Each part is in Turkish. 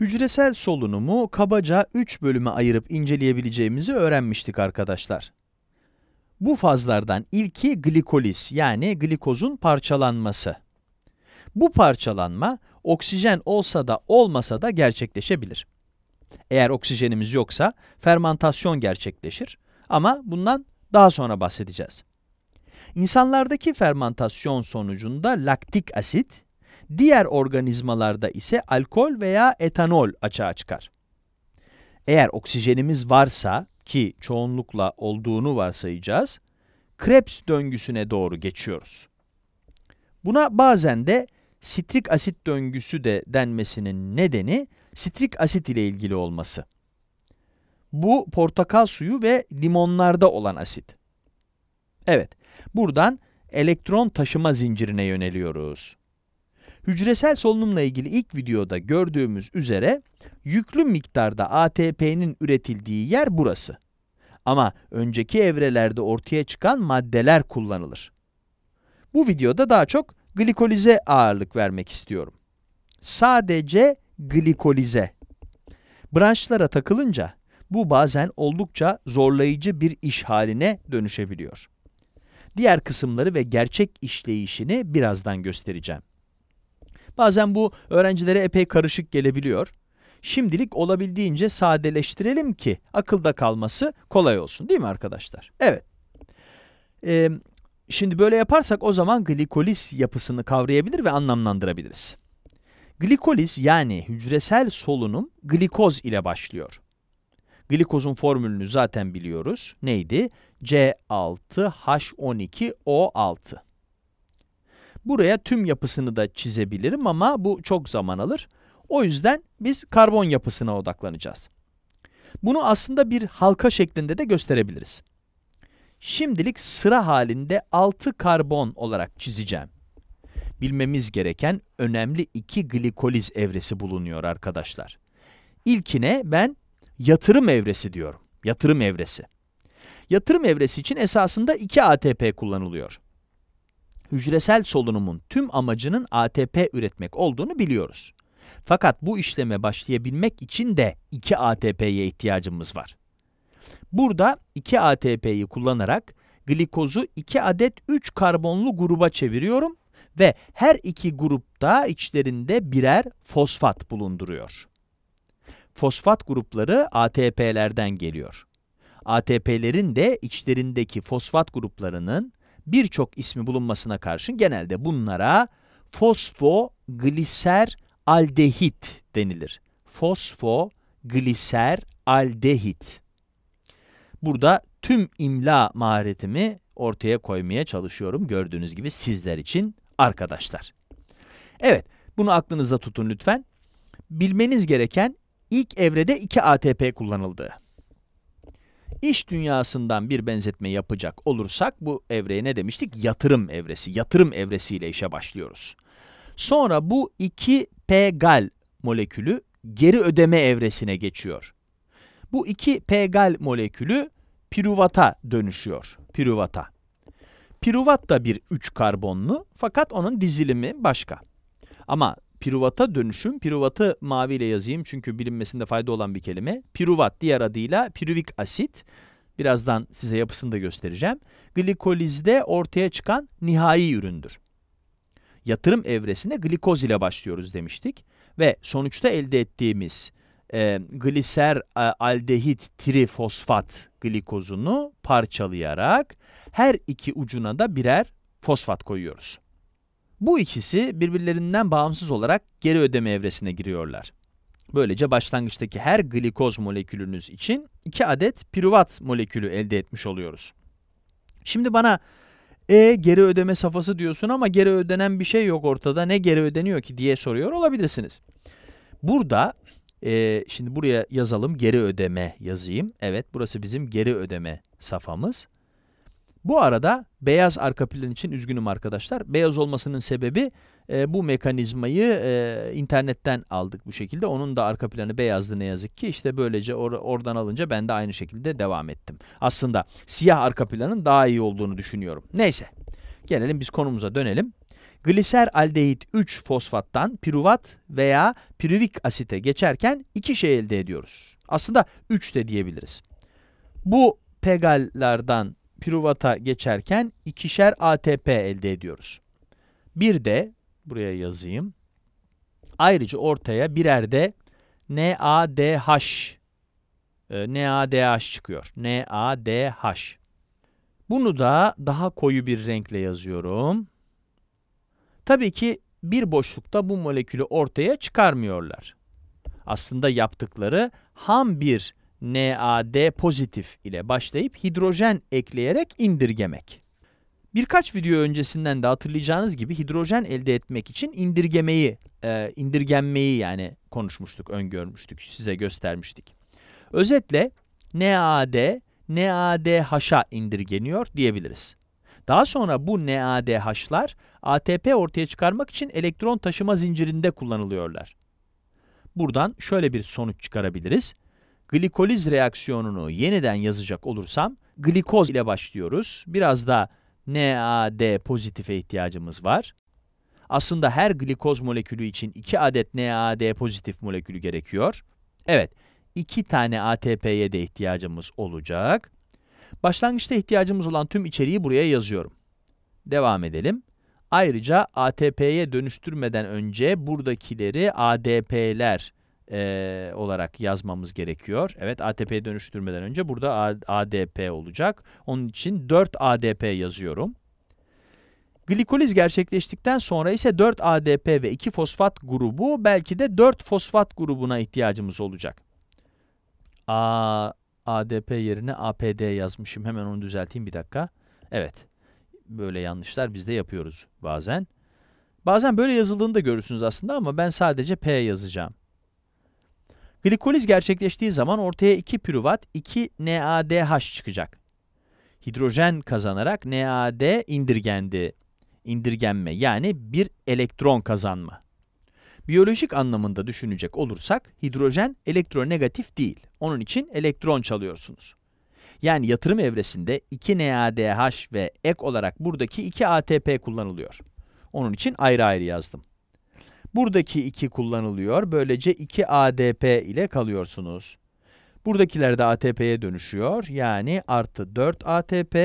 Hücresel solunumu kabaca 3 bölüme ayırıp inceleyebileceğimizi öğrenmiştik arkadaşlar. Bu fazlardan ilki glikoliz yani glikozun parçalanması. Bu parçalanma oksijen olsa da olmasa da gerçekleşebilir. Eğer oksijenimiz yoksa fermantasyon gerçekleşir ama bundan daha sonra bahsedeceğiz. İnsanlardaki fermantasyon sonucunda laktik asit Diğer organizmalarda ise alkol veya etanol açığa çıkar. Eğer oksijenimiz varsa ki çoğunlukla olduğunu varsayacağız, Krebs döngüsüne doğru geçiyoruz. Buna bazen de sitrik asit döngüsü de denmesinin nedeni sitrik asit ile ilgili olması. Bu portakal suyu ve limonlarda olan asit. Evet, buradan elektron taşıma zincirine yöneliyoruz. Hücresel solunumla ilgili ilk videoda gördüğümüz üzere yüklü miktarda ATP'nin üretildiği yer burası. Ama önceki evrelerde ortaya çıkan maddeler kullanılır. Bu videoda daha çok glikolize ağırlık vermek istiyorum. Sadece glikolize. Branşlara takılınca bu bazen oldukça zorlayıcı bir iş haline dönüşebiliyor. Diğer kısımları ve gerçek işleyişini birazdan göstereceğim. Bazen bu öğrencilere epey karışık gelebiliyor. Şimdilik olabildiğince sadeleştirelim ki akılda kalması kolay olsun değil mi arkadaşlar? Evet. Ee, şimdi böyle yaparsak o zaman glikoliz yapısını kavrayabilir ve anlamlandırabiliriz. Glikoliz yani hücresel solunum glikoz ile başlıyor. Glikozun formülünü zaten biliyoruz. Neydi? C6H12O6. Buraya tüm yapısını da çizebilirim ama bu çok zaman alır. O yüzden biz karbon yapısına odaklanacağız. Bunu aslında bir halka şeklinde de gösterebiliriz. Şimdilik sıra halinde 6 karbon olarak çizeceğim. Bilmemiz gereken önemli iki glikoliz evresi bulunuyor arkadaşlar. İlkine ben yatırım evresi diyorum. Yatırım evresi. Yatırım evresi için esasında 2 ATP kullanılıyor hücresel solunumun tüm amacının ATP üretmek olduğunu biliyoruz. Fakat bu işleme başlayabilmek için de 2 ATP'ye ihtiyacımız var. Burada 2 ATP'yi kullanarak glikozu 2 adet 3 karbonlu gruba çeviriyorum ve her iki grupta içlerinde birer fosfat bulunduruyor. Fosfat grupları ATP'lerden geliyor. ATP'lerin de içlerindeki fosfat gruplarının birçok ismi bulunmasına karşın genelde bunlara fosfogliser aldehit denilir. Fosfogliser aldehit. Burada tüm imla maharetimi ortaya koymaya çalışıyorum gördüğünüz gibi sizler için arkadaşlar. Evet bunu aklınızda tutun lütfen. Bilmeniz gereken ilk evrede 2 ATP kullanıldı. İş dünyasından bir benzetme yapacak olursak bu evreye ne demiştik? Yatırım evresi. Yatırım evresiyle işe başlıyoruz. Sonra bu 2P-gal molekülü geri ödeme evresine geçiyor. Bu 2P-gal molekülü piruvata dönüşüyor. Piruvata. Piruvat da bir 3 karbonlu fakat onun dizilimi başka. Ama piruvata dönüşüm. Piruvatı maviyle yazayım çünkü bilinmesinde fayda olan bir kelime. Piruvat diğer adıyla piruvik asit. Birazdan size yapısını da göstereceğim. Glikolizde ortaya çıkan nihai üründür. Yatırım evresinde glikoz ile başlıyoruz demiştik. Ve sonuçta elde ettiğimiz e, gliser e, aldehit trifosfat glikozunu parçalayarak her iki ucuna da birer fosfat koyuyoruz. Bu ikisi birbirlerinden bağımsız olarak geri ödeme evresine giriyorlar. Böylece başlangıçtaki her glikoz molekülünüz için 2 adet piruvat molekülü elde etmiş oluyoruz. Şimdi bana e geri ödeme safhası diyorsun ama geri ödenen bir şey yok ortada ne geri ödeniyor ki diye soruyor olabilirsiniz. Burada e, şimdi buraya yazalım geri ödeme yazayım. Evet burası bizim geri ödeme safhamız. Bu arada beyaz arka plan için üzgünüm arkadaşlar. Beyaz olmasının sebebi e, bu mekanizmayı e, internetten aldık bu şekilde. Onun da arka planı beyazdı ne yazık ki. İşte böylece or oradan alınca ben de aynı şekilde devam ettim. Aslında siyah arka planın daha iyi olduğunu düşünüyorum. Neyse gelelim biz konumuza dönelim. Gliser aldehit 3 fosfattan piruvat veya piruvik asite geçerken iki şey elde ediyoruz. Aslında 3 de diyebiliriz. Bu pegallardan piruvata geçerken ikişer ATP elde ediyoruz. Bir de buraya yazayım. Ayrıca ortaya birer de NADH e, NADH çıkıyor. NADH. Bunu da daha koyu bir renkle yazıyorum. Tabii ki bir boşlukta bu molekülü ortaya çıkarmıyorlar. Aslında yaptıkları ham bir NAD pozitif ile başlayıp hidrojen ekleyerek indirgemek. Birkaç video öncesinden de hatırlayacağınız gibi hidrojen elde etmek için indirgemeyi, e, indirgenmeyi yani konuşmuştuk, öngörmüştük, size göstermiştik. Özetle NAD, NADH'a indirgeniyor diyebiliriz. Daha sonra bu NADH'lar ATP ortaya çıkarmak için elektron taşıma zincirinde kullanılıyorlar. Buradan şöyle bir sonuç çıkarabiliriz glikoliz reaksiyonunu yeniden yazacak olursam glikoz ile başlıyoruz. Biraz da NAD pozitife ihtiyacımız var. Aslında her glikoz molekülü için 2 adet NAD pozitif molekülü gerekiyor. Evet, 2 tane ATP'ye de ihtiyacımız olacak. Başlangıçta ihtiyacımız olan tüm içeriği buraya yazıyorum. Devam edelim. Ayrıca ATP'ye dönüştürmeden önce buradakileri ADP'ler e, olarak yazmamız gerekiyor. Evet ATP'ye dönüştürmeden önce burada ADP olacak. Onun için 4 ADP yazıyorum. Glikoliz gerçekleştikten sonra ise 4 ADP ve 2 fosfat grubu belki de 4 fosfat grubuna ihtiyacımız olacak. A, ADP yerine APD yazmışım. Hemen onu düzelteyim bir dakika. Evet. Böyle yanlışlar biz de yapıyoruz bazen. Bazen böyle yazıldığını da görürsünüz aslında ama ben sadece P yazacağım. Glikoliz gerçekleştiği zaman ortaya 2 pürüvat, 2 NADH çıkacak. Hidrojen kazanarak NAD indirgendi. indirgenme yani bir elektron kazanma. Biyolojik anlamında düşünecek olursak hidrojen elektronegatif değil. Onun için elektron çalıyorsunuz. Yani yatırım evresinde 2 NADH ve ek olarak buradaki 2 ATP kullanılıyor. Onun için ayrı ayrı yazdım. Buradaki 2 kullanılıyor. Böylece 2 ADP ile kalıyorsunuz. Buradakiler de ATP'ye dönüşüyor. Yani artı 4 ATP.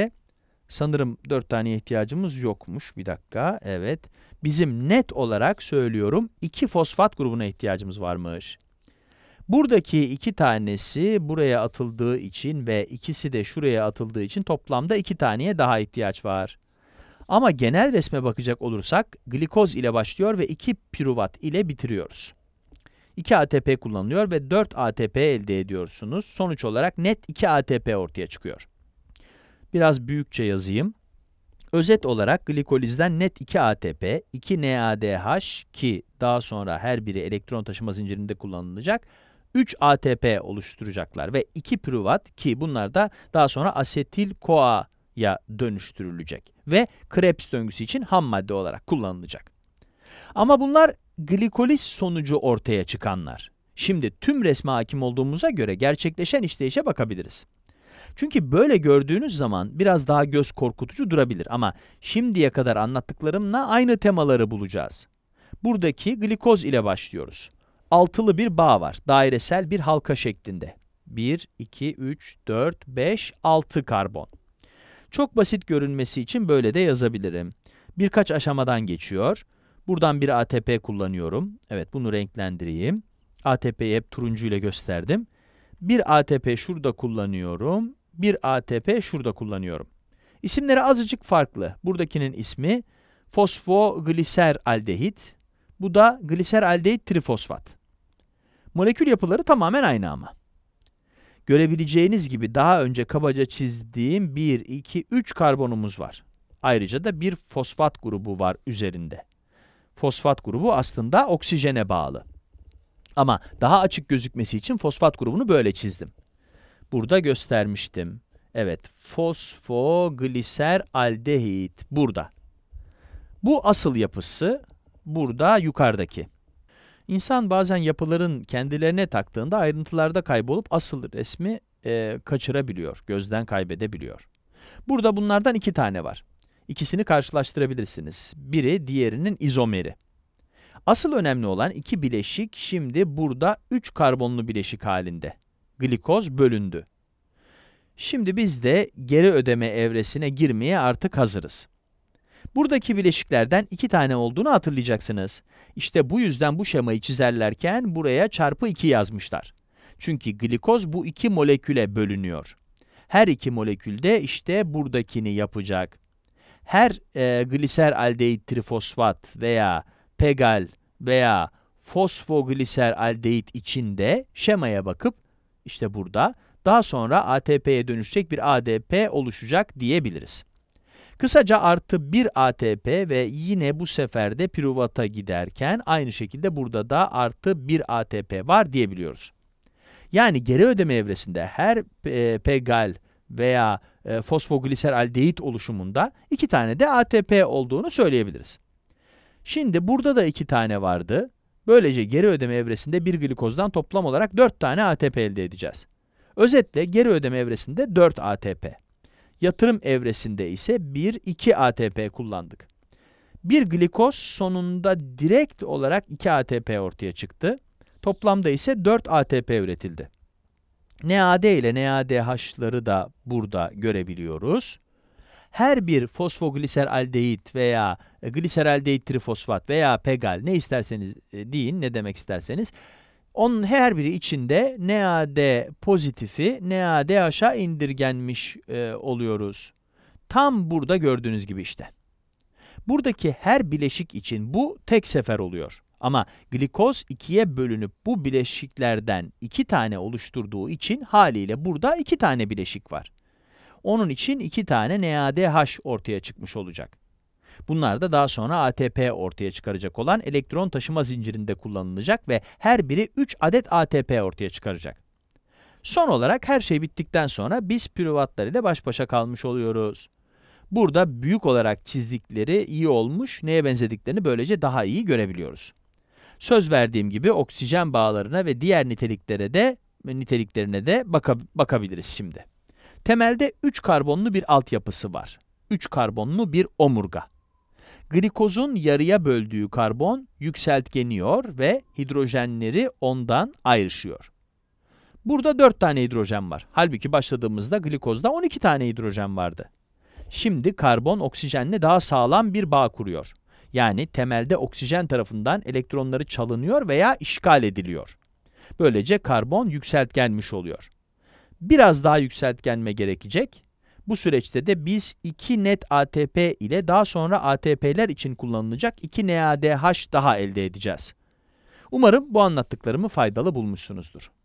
Sanırım 4 tane ihtiyacımız yokmuş. Bir dakika. Evet. Bizim net olarak söylüyorum 2 fosfat grubuna ihtiyacımız varmış. Buradaki iki tanesi buraya atıldığı için ve ikisi de şuraya atıldığı için toplamda iki taneye daha ihtiyaç var. Ama genel resme bakacak olursak glikoz ile başlıyor ve 2 piruvat ile bitiriyoruz. 2 ATP kullanılıyor ve 4 ATP elde ediyorsunuz. Sonuç olarak net 2 ATP ortaya çıkıyor. Biraz büyükçe yazayım. Özet olarak glikolizden net 2 ATP, 2 NADH ki daha sonra her biri elektron taşıma zincirinde kullanılacak, 3 ATP oluşturacaklar ve 2 piruvat ki bunlar da daha sonra asetil-CoA ya dönüştürülecek ve Krebs döngüsü için ham madde olarak kullanılacak. Ama bunlar glikoliz sonucu ortaya çıkanlar. Şimdi tüm resme hakim olduğumuza göre gerçekleşen işleyişe bakabiliriz. Çünkü böyle gördüğünüz zaman biraz daha göz korkutucu durabilir ama şimdiye kadar anlattıklarımla aynı temaları bulacağız. Buradaki glikoz ile başlıyoruz. Altılı bir bağ var, dairesel bir halka şeklinde. 1, 2, 3, 4, 5, 6 karbon. Çok basit görünmesi için böyle de yazabilirim. Birkaç aşamadan geçiyor. Buradan bir ATP kullanıyorum. Evet bunu renklendireyim. ATP'yi hep turuncu ile gösterdim. Bir ATP şurada kullanıyorum. Bir ATP şurada kullanıyorum. İsimleri azıcık farklı. Buradakinin ismi fosfogliseraldehit. Bu da gliseraldehit trifosfat. Molekül yapıları tamamen aynı ama. Görebileceğiniz gibi daha önce kabaca çizdiğim 1, 2, 3 karbonumuz var. Ayrıca da bir fosfat grubu var üzerinde. Fosfat grubu aslında oksijene bağlı. Ama daha açık gözükmesi için fosfat grubunu böyle çizdim. Burada göstermiştim. Evet, fosfogliser aldehit burada. Bu asıl yapısı burada yukarıdaki. İnsan bazen yapıların kendilerine taktığında ayrıntılarda kaybolup asıl resmi e, kaçırabiliyor, gözden kaybedebiliyor. Burada bunlardan iki tane var. İkisini karşılaştırabilirsiniz. Biri diğerinin izomeri. Asıl önemli olan iki bileşik şimdi burada üç karbonlu bileşik halinde. Glikoz bölündü. Şimdi biz de geri ödeme evresine girmeye artık hazırız. Buradaki bileşiklerden iki tane olduğunu hatırlayacaksınız. İşte bu yüzden bu şemayı çizerlerken buraya çarpı 2 yazmışlar. Çünkü glikoz bu iki moleküle bölünüyor. Her iki molekülde işte buradakini yapacak. Her e, gliser aldehit trifosfat veya pegal veya fosfogliser aldehit içinde şemaya bakıp işte burada daha sonra ATP'ye dönüşecek bir ADP oluşacak diyebiliriz. Kısaca artı 1 ATP ve yine bu sefer de piruvata giderken aynı şekilde burada da artı 1 ATP var diyebiliyoruz. Yani geri ödeme evresinde her e, pegal veya e, fosfogliseraldehit oluşumunda iki tane de ATP olduğunu söyleyebiliriz. Şimdi burada da iki tane vardı. Böylece geri ödeme evresinde bir glikozdan toplam olarak 4 tane ATP elde edeceğiz. Özetle geri ödeme evresinde 4 ATP. Yatırım evresinde ise 1-2 ATP kullandık. Bir glikoz sonunda direkt olarak 2 ATP ortaya çıktı. Toplamda ise 4 ATP üretildi. NAD ile NADH'ları da burada görebiliyoruz. Her bir fosfogliseraldehit veya gliseraldehit trifosfat veya pegal ne isterseniz e, deyin, ne demek isterseniz onun her biri içinde NAD pozitifi aşağı indirgenmiş e, oluyoruz. Tam burada gördüğünüz gibi işte. Buradaki her bileşik için bu tek sefer oluyor. Ama glikoz ikiye bölünüp bu bileşiklerden iki tane oluşturduğu için haliyle burada iki tane bileşik var. Onun için iki tane NADH ortaya çıkmış olacak. Bunlar da daha sonra ATP ortaya çıkaracak olan elektron taşıma zincirinde kullanılacak ve her biri 3 adet ATP ortaya çıkaracak. Son olarak her şey bittikten sonra biz pürüvatlar ile baş başa kalmış oluyoruz. Burada büyük olarak çizdikleri iyi olmuş, neye benzediklerini böylece daha iyi görebiliyoruz. Söz verdiğim gibi oksijen bağlarına ve diğer niteliklere de niteliklerine de baka, bakabiliriz şimdi. Temelde 3 karbonlu bir altyapısı var. 3 karbonlu bir omurga. Glikozun yarıya böldüğü karbon yükseltgeniyor ve hidrojenleri ondan ayrışıyor. Burada 4 tane hidrojen var. Halbuki başladığımızda glikozda 12 tane hidrojen vardı. Şimdi karbon oksijenle daha sağlam bir bağ kuruyor. Yani temelde oksijen tarafından elektronları çalınıyor veya işgal ediliyor. Böylece karbon yükseltgenmiş oluyor. Biraz daha yükseltgenme gerekecek bu süreçte de biz 2 net ATP ile daha sonra ATP'ler için kullanılacak 2 NADH daha elde edeceğiz. Umarım bu anlattıklarımı faydalı bulmuşsunuzdur.